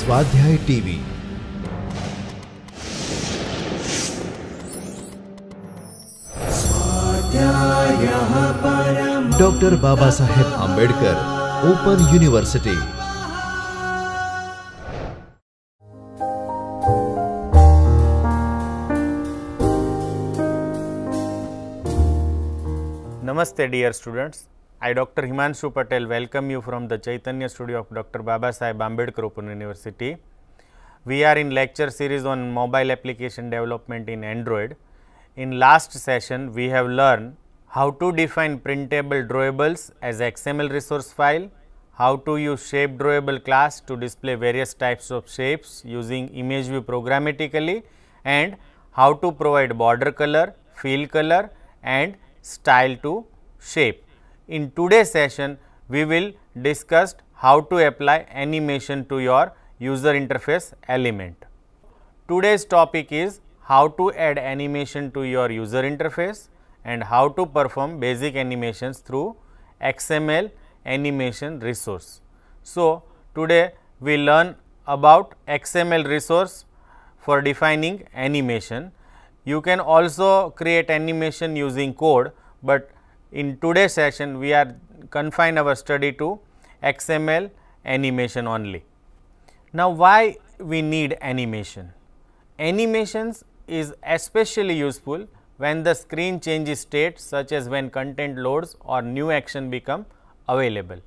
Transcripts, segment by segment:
स्वाध्याय TV doctor Baba Saheb Ambedkar open university नमस्ते dear students I, Dr. Himanshu Patel, welcome you from the Chaitanya studio of Dr. Baba Sahib Ambedkar Open University. We are in lecture series on mobile application development in Android. In last session, we have learned how to define printable drawables as XML resource file, how to use shape drawable class to display various types of shapes using image view programmatically and how to provide border color, fill color and style to shape. In today's session, we will discuss how to apply animation to your user interface element. Today's topic is how to add animation to your user interface and how to perform basic animations through XML animation resource. So, today we learn about XML resource for defining animation. You can also create animation using code, but in today's session we are confine our study to XML animation only. Now, why we need animation? Animations is especially useful when the screen changes state such as when content loads or new action become available.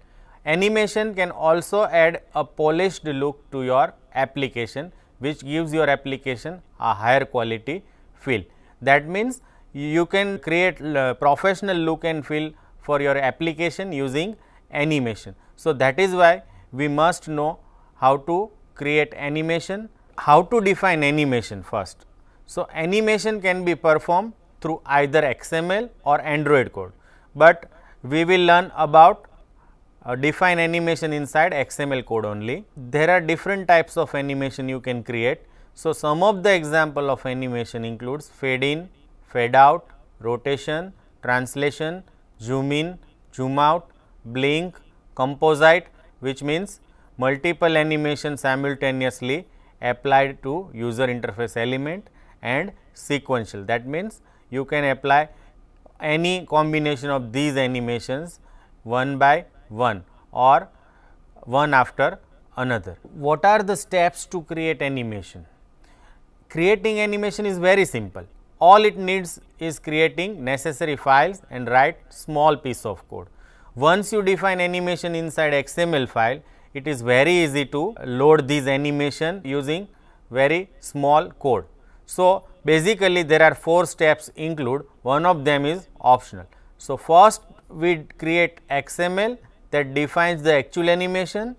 Animation can also add a polished look to your application which gives your application a higher quality feel. That means, you can create uh, professional look and feel for your application using animation. So, that is why we must know how to create animation, how to define animation first. So, animation can be performed through either XML or Android code, but we will learn about uh, define animation inside XML code only. There are different types of animation you can create. So, some of the example of animation includes fade in, fade out, rotation, translation, zoom in, zoom out, blink, composite which means multiple animation simultaneously applied to user interface element and sequential. That means, you can apply any combination of these animations one by one or one after another. What are the steps to create animation? Creating animation is very simple all it needs is creating necessary files and write small piece of code. Once you define animation inside XML file, it is very easy to load these animation using very small code. So, basically there are four steps include, one of them is optional. So, first we create XML that defines the actual animation,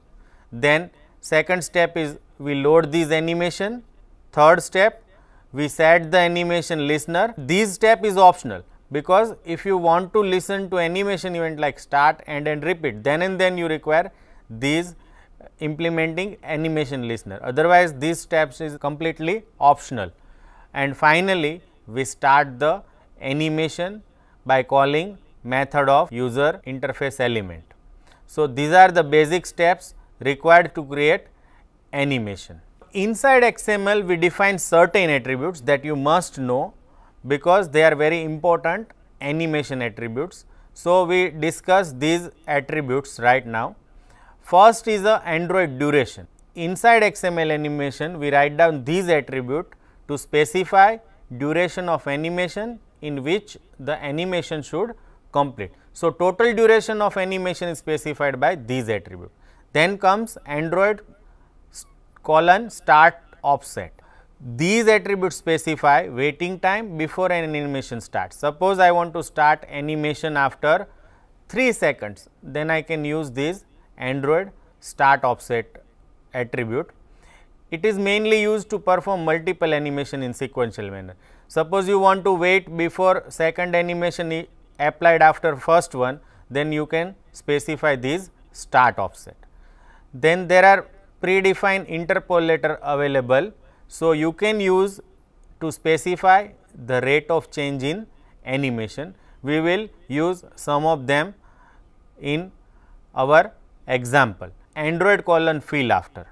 then second step is we load these animation, third step we set the animation listener. This step is optional because if you want to listen to animation event like start and end repeat then and then you require these implementing animation listener otherwise these steps is completely optional and finally we start the animation by calling method of user interface element so these are the basic steps required to create animation inside XML we define certain attributes that you must know because they are very important animation attributes. So, we discuss these attributes right now. First is the Android duration. Inside XML animation we write down these attribute to specify duration of animation in which the animation should complete. So, total duration of animation is specified by these attribute. Then comes Android colon start offset. These attributes specify waiting time before an animation starts. Suppose I want to start animation after 3 seconds, then I can use this Android start offset attribute. It is mainly used to perform multiple animation in sequential manner. Suppose you want to wait before second animation applied after first one, then you can specify this start offset. Then there are predefined interpolator available. So, you can use to specify the rate of change in animation. We will use some of them in our example Android colon fill after.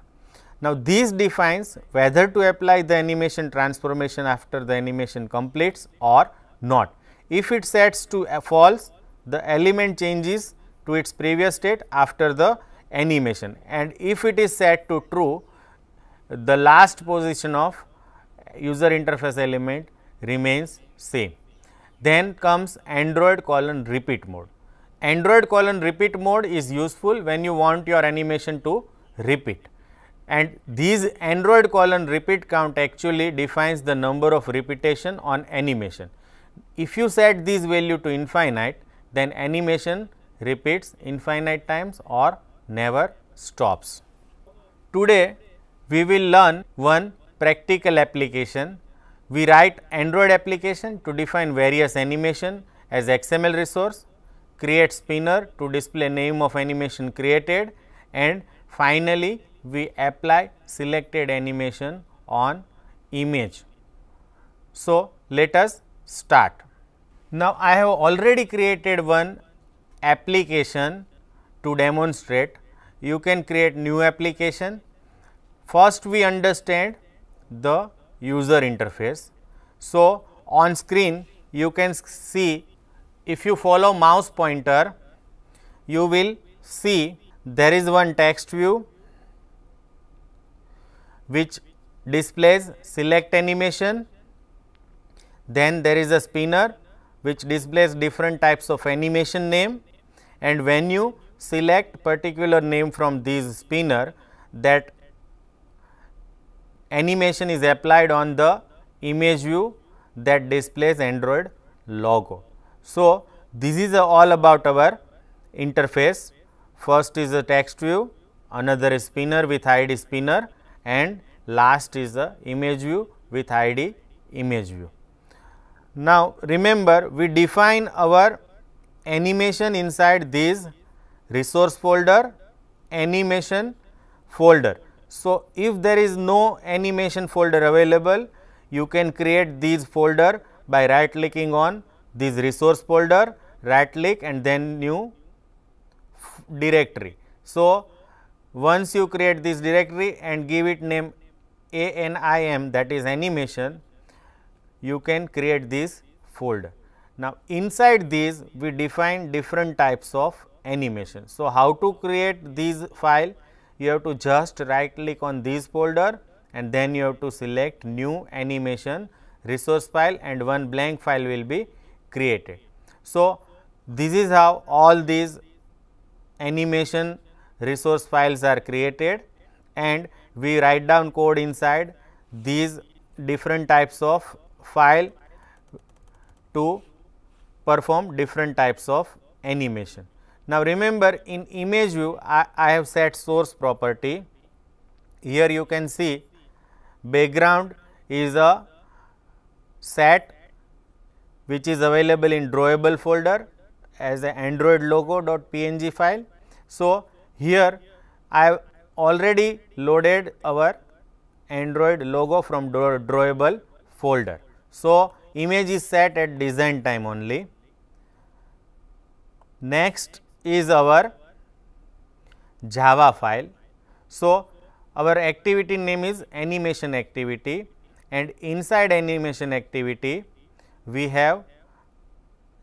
Now, this defines whether to apply the animation transformation after the animation completes or not. If it sets to false, the element changes to its previous state after the animation and if it is set to true, the last position of user interface element remains same. Then comes Android colon repeat mode. Android colon repeat mode is useful when you want your animation to repeat and these Android colon repeat count actually defines the number of repetition on animation. If you set this value to infinite, then animation repeats infinite times or never stops. Today, we will learn one practical application. We write Android application to define various animation as XML resource, create spinner to display name of animation created and finally, we apply selected animation on image. So, let us start. Now, I have already created one application to demonstrate, you can create new application. First we understand the user interface. So, on screen you can see if you follow mouse pointer, you will see there is one text view which displays select animation. Then there is a spinner which displays different types of animation name and when you select particular name from this spinner that animation is applied on the image view that displays Android logo. So, this is all about our interface. First is a text view, another spinner with id spinner and last is the image view with id image view. Now, remember we define our animation inside these resource folder, animation folder. So, if there is no animation folder available, you can create these folder by right clicking on this resource folder, right click and then new directory. So, once you create this directory and give it name ANIM that is animation, you can create this folder. Now, inside these we define different types of animation. So, how to create these file? You have to just right click on this folder and then you have to select new animation resource file and one blank file will be created. So, this is how all these animation resource files are created and we write down code inside these different types of file to perform different types of animation. Now, remember in image view I, I have set source property. Here you can see background is a set which is available in drawable folder as the android logo png file. So, here I have already loaded our android logo from drawable folder. So, image is set at design time only. Next is our Java file. So, our activity name is animation activity and inside animation activity we have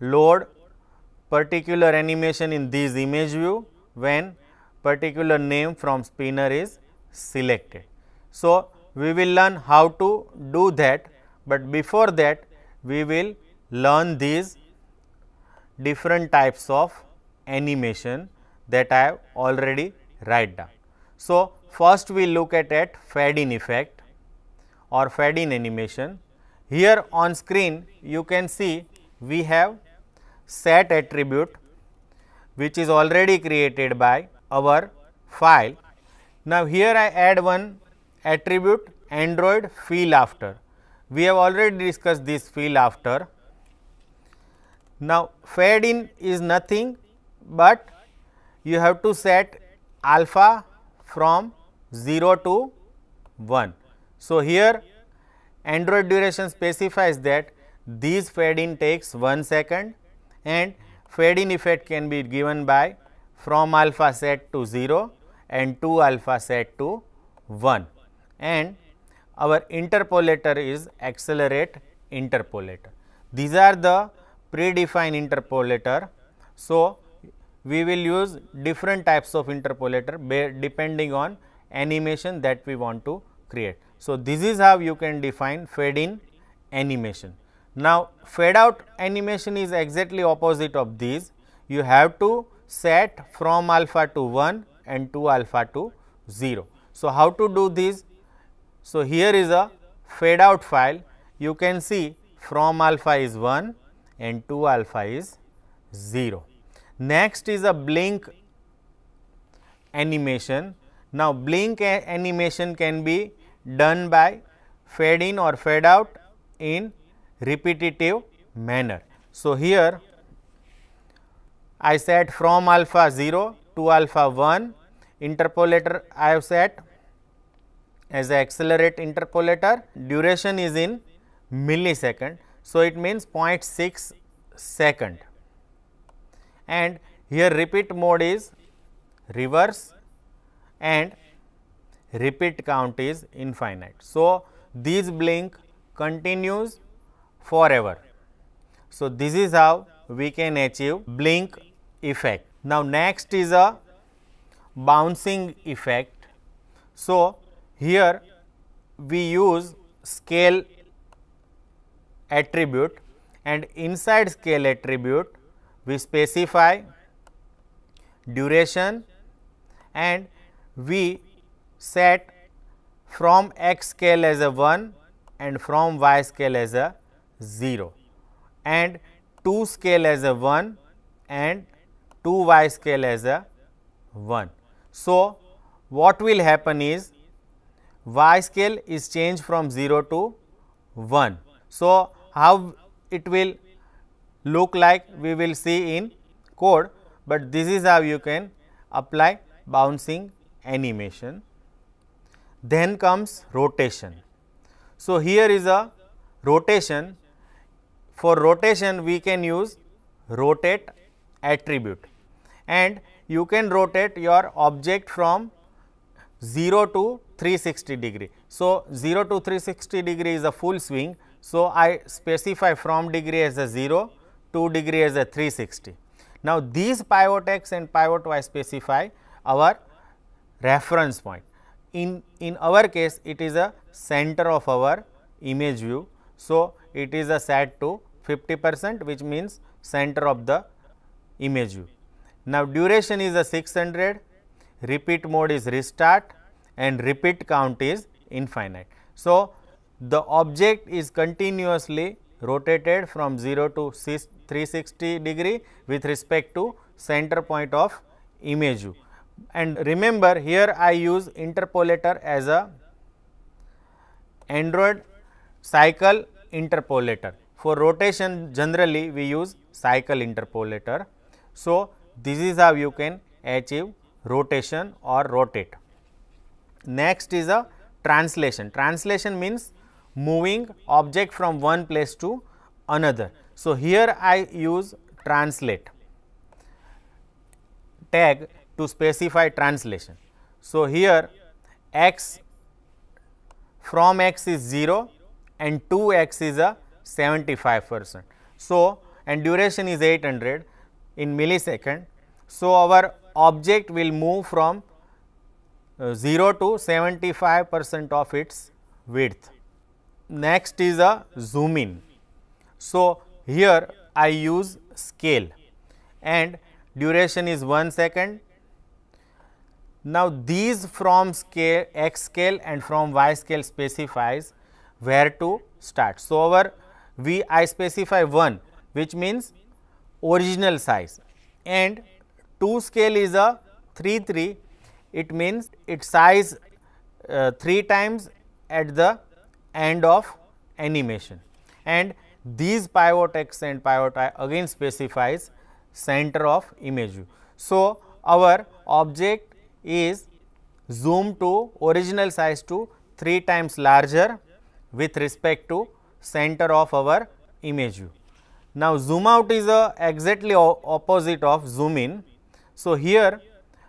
load particular animation in this image view when particular name from spinner is selected. So, we will learn how to do that, but before that we will learn these different types of animation that I have already write down. So, first we look at at fade in effect or fade in animation. Here on screen you can see we have set attribute which is already created by our file. Now, here I add one attribute android feel after. We have already discussed this feel after. Now, fade in is nothing but you have to set alpha from 0 to 1. So, here android duration specifies that these fade in takes 1 second and fade in effect can be given by from alpha set to 0 and to alpha set to 1 and our interpolator is accelerate interpolator. These are the predefined interpolator. So, we will use different types of interpolator depending on animation that we want to create. So, this is how you can define fade in animation. Now, fade out animation is exactly opposite of these. You have to set from alpha to 1 and to alpha to 0. So, how to do this? So, here is a fade out file. You can see from alpha is 1 and to alpha is 0. Next is a blink animation. Now, blink animation can be done by fade in or fade out in repetitive manner. So, here I set from alpha 0 to alpha 1 interpolator I have set as accelerate interpolator duration is in millisecond. So, it means 0.6 second and here repeat mode is reverse and repeat count is infinite. So, these blink continues forever. So, this is how we can achieve blink effect. Now, next is a bouncing effect. So, here we use scale attribute and inside scale attribute we specify duration and we set from x scale as a 1 and from y scale as a 0 and 2 scale as a 1 and 2 y scale as a 1. So, what will happen is y scale is changed from 0 to 1. So, how it will look like we will see in code, but this is how you can apply bouncing animation. Then comes rotation. So, here is a rotation. For rotation, we can use rotate attribute and you can rotate your object from 0 to 360 degree. So, 0 to 360 degree is a full swing. So, I specify from degree as a 0 2 degree as a 360. Now, these pivot x and pivot y specify our reference point. In, in our case, it is a center of our image view. So, it is a set to 50 percent which means center of the image view. Now, duration is a 600, repeat mode is restart and repeat count is infinite. So, the object is continuously rotated from 0 to 360 degree with respect to center point of image u. And remember here I use interpolator as a android cycle interpolator. For rotation generally we use cycle interpolator. So, this is how you can achieve rotation or rotate. Next is a translation. Translation means moving object from one place to another. So, here I use translate tag to specify translation. So, here x from x is 0 and 2 x is a 75 percent. So, and duration is 800 in millisecond. So, our object will move from uh, 0 to 75 percent of its width next is a zoom in. So, here I use scale and duration is 1 second. Now, these from scale x scale and from y scale specifies where to start. So, our vi specify 1 which means original size and 2 scale is a 3 3 it means its size uh, 3 times at the end of animation and these pivot x and pivot y again specifies center of image view. So, our object is zoom to original size to 3 times larger with respect to center of our image view. Now, zoom out is a exactly opposite of zoom in. So, here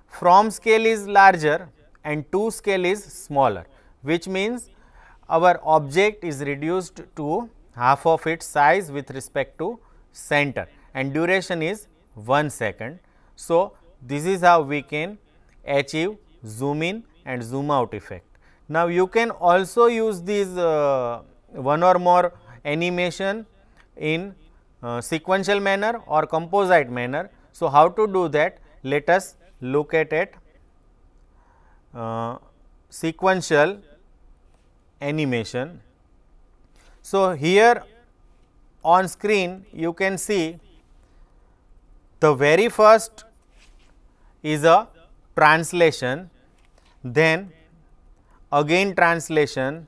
from scale is larger and to scale is smaller which means our object is reduced to half of its size with respect to center and duration is 1 second. So, this is how we can achieve zoom in and zoom out effect. Now, you can also use these uh, one or more animation in uh, sequential manner or composite manner. So, how to do that? Let us look at it uh, sequential animation. So, here on screen you can see the very first is a translation, then again translation,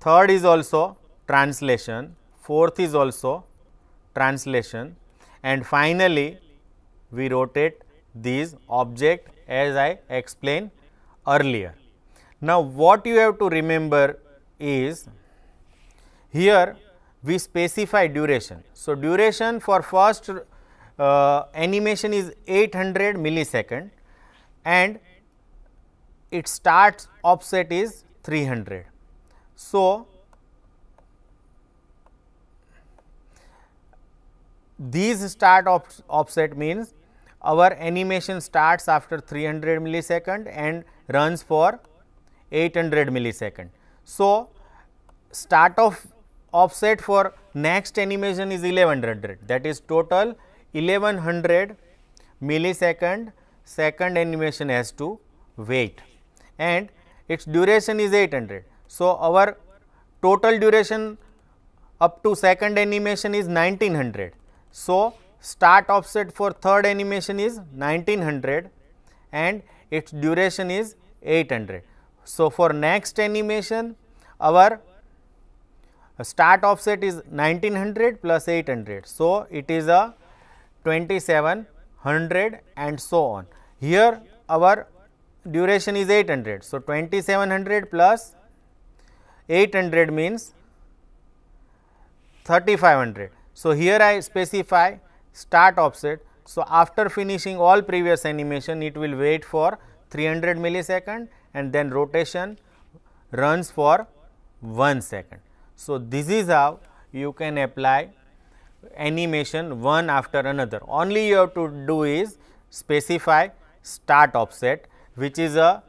third is also translation, fourth is also translation and finally, we rotate these object as I explained earlier. Now, what you have to remember is here we specify duration. So, duration for first uh, animation is 800 millisecond and it starts offset is 300. So, these start off, offset means our animation starts after 300 millisecond and runs for 800 millisecond. So, start of offset for next animation is 1100 that is total 1100 millisecond second animation has to wait and its duration is 800. So, our total duration up to second animation is 1900. So, start offset for third animation is 1900 and its duration is 800. So, for next animation our start offset is 1900 plus 800. So, it is a 2700 and so on. Here our duration is 800. So, 2700 plus 800 means 3500. So, here I specify start offset. So, after finishing all previous animation it will wait for 300 millisecond and then rotation runs for 1 second. So, this is how you can apply animation one after another. Only you have to do is specify start offset which is a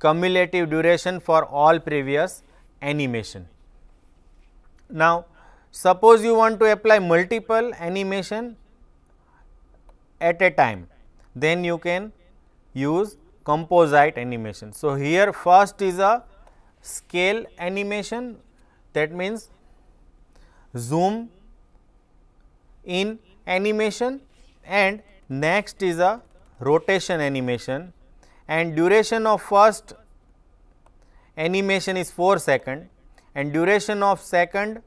cumulative duration for all previous animation. Now, suppose you want to apply multiple animation at a time, then you can use composite animation. So, here first is a scale animation that means zoom in animation and next is a rotation animation and duration of first animation is 4 second and duration of second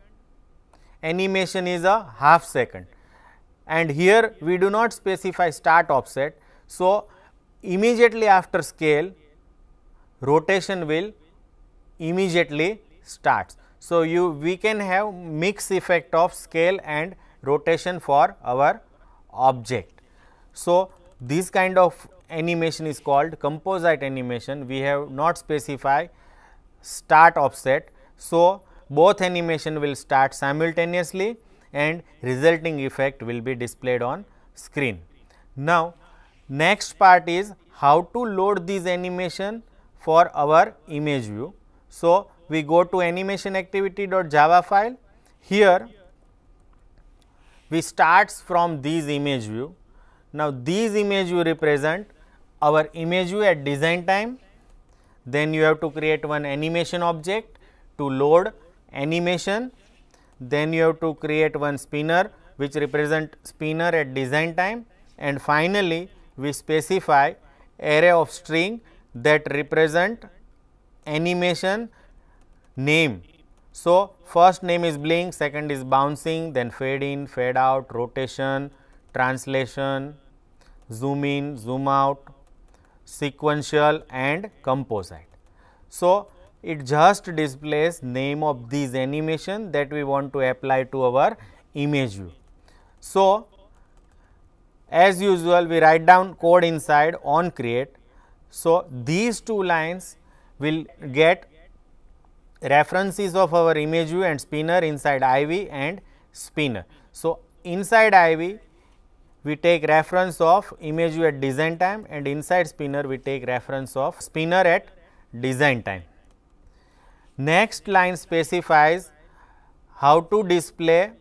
animation is a half second and here we do not specify start offset. So, immediately after scale rotation will immediately starts. So, you we can have mix effect of scale and rotation for our object. So, this kind of animation is called composite animation we have not specify start offset. So, both animation will start simultaneously and resulting effect will be displayed on screen. Now, Next part is how to load this animation for our image view. So, we go to animation activity.java file. Here we starts from this image view. Now, this image view represent our image view at design time. Then you have to create one animation object to load animation. Then you have to create one spinner which represent spinner at design time and finally we specify array of string that represent animation name. So, first name is blink, second is bouncing, then fade in, fade out, rotation, translation, zoom in, zoom out, sequential and composite. So, it just displays name of these animation that we want to apply to our image view. So, as usual we write down code inside on create. So, these two lines will get references of our image view and spinner inside IV and spinner. So, inside IV we take reference of image view at design time and inside spinner we take reference of spinner at design time. Next line specifies how to display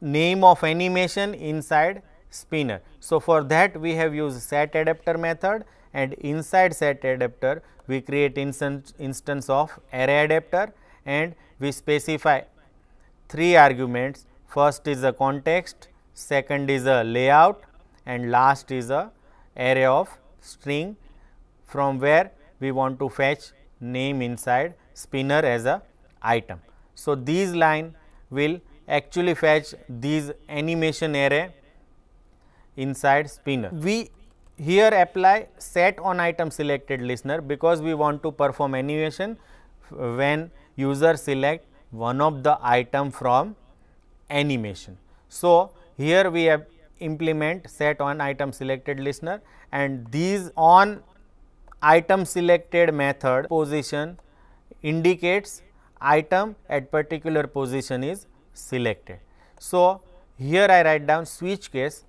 name of animation inside spinner. So, for that we have used set adapter method and inside set adapter we create instance, instance of array adapter and we specify three arguments first is the context, second is a layout and last is a array of string from where we want to fetch name inside spinner as a item. So, these line will actually fetch these animation array inside spinner. We here apply set on item selected listener because we want to perform animation when user select one of the item from animation. So, here we have implement set on item selected listener and these on item selected method position indicates item at particular position is selected. So, here I write down switch case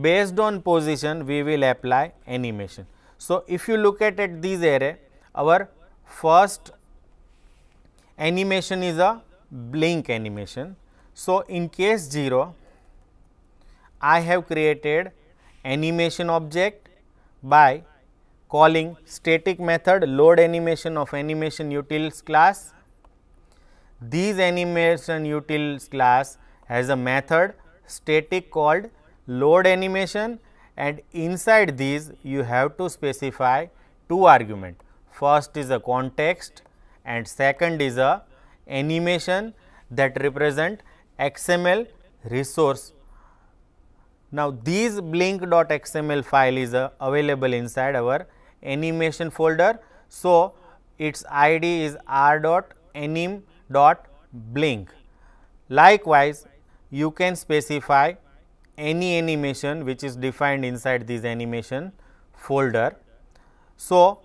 based on position we will apply animation. So, if you look at, at these array our first animation is a blink animation. So, in case 0 I have created animation object by calling static method load animation of animation utils class these animation utils class has a method static called load animation and inside these you have to specify two argument. First is a context and second is a animation that represent XML resource. Now, these blink.xml file is uh, available inside our animation folder. So, its id is r dot anim dot blink. Likewise, you can specify any animation which is defined inside this animation folder. So,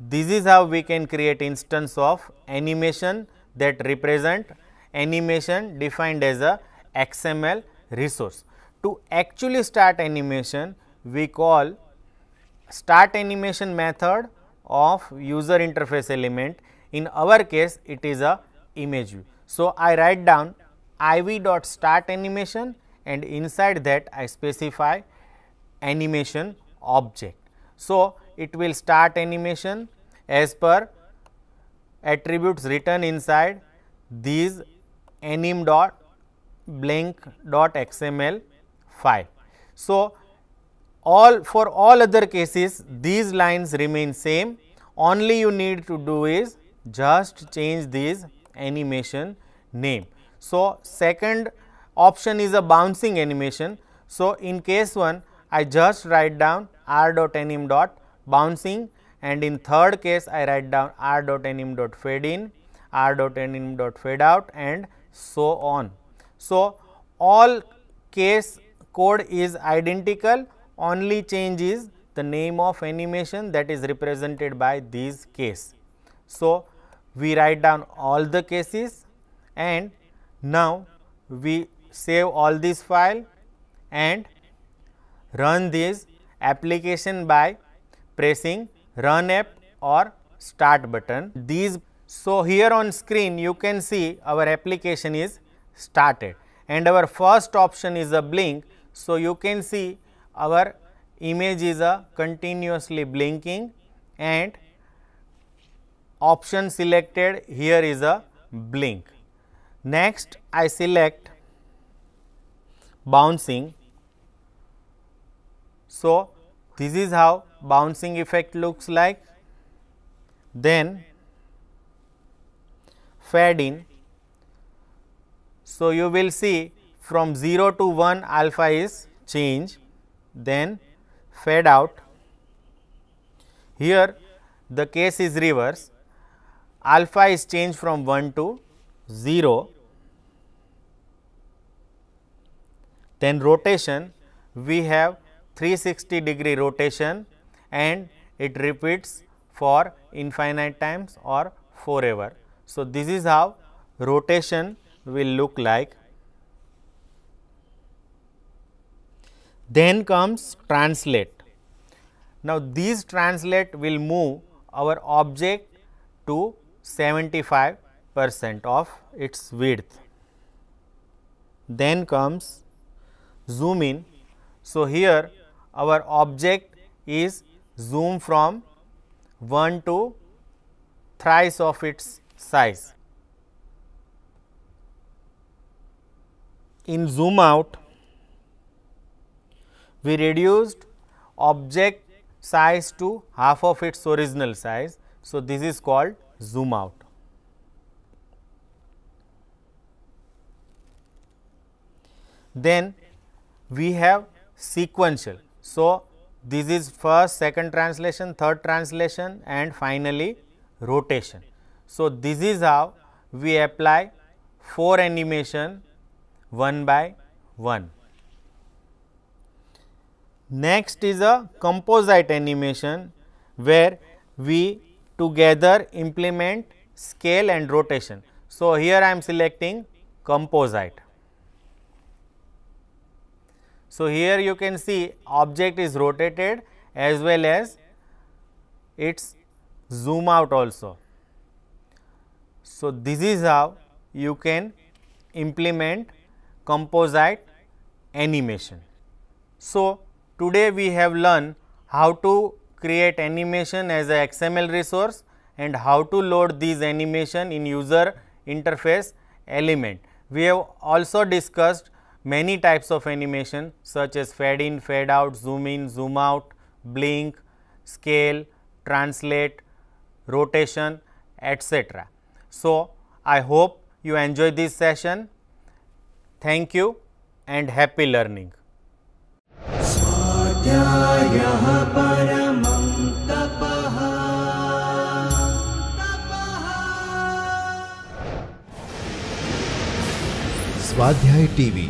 this is how we can create instance of animation that represent animation defined as a XML resource. To actually start animation, we call start animation method of user interface element. In our case, it is a image view. So, I write down IV dot start animation and inside that I specify animation object. So, it will start animation as per attributes written inside these anim dot blank dot xml file. So, all for all other cases these lines remain same only you need to do is just change these animation name. So, second option is a bouncing animation. So, in case 1 I just write down r dot anim dot bouncing and in third case I write down r dot anim dot fade in, r dot anim dot fade out and so on. So, all case code is identical only change is the name of animation that is represented by these case. So, we write down all the cases and now we save all this file and run this application by pressing run app or start button. These so here on screen you can see our application is started and our first option is a blink. So, you can see our image is a continuously blinking and option selected here is a blink. Next, I select bouncing. So, this is how bouncing effect looks like. Then, fade in. So, you will see from 0 to 1 alpha is change, then fade out. Here, the case is reverse alpha is changed from 1 to 0, then rotation we have 360 degree rotation and it repeats for infinite times or forever. So, this is how rotation will look like. Then comes translate. Now, these translate will move our object to 75 percent of its width. Then comes zoom in. So, here our object is zoom from 1 to thrice of its size. In zoom out, we reduced object size to half of its original size so, this is called zoom out. Then we have sequential. So, this is first, second translation, third translation and finally, rotation. So, this is how we apply 4 animation 1 by 1. Next is a composite animation where we together implement scale and rotation. So, here I am selecting composite. So, here you can see object is rotated as well as its zoom out also. So, this is how you can implement composite animation. So, today we have learned how to create animation as a XML resource and how to load these animation in user interface element. We have also discussed many types of animation such as fade in, fade out, zoom in, zoom out, blink, scale, translate, rotation etc. So, I hope you enjoy this session. Thank you and happy learning. Swadhyay TV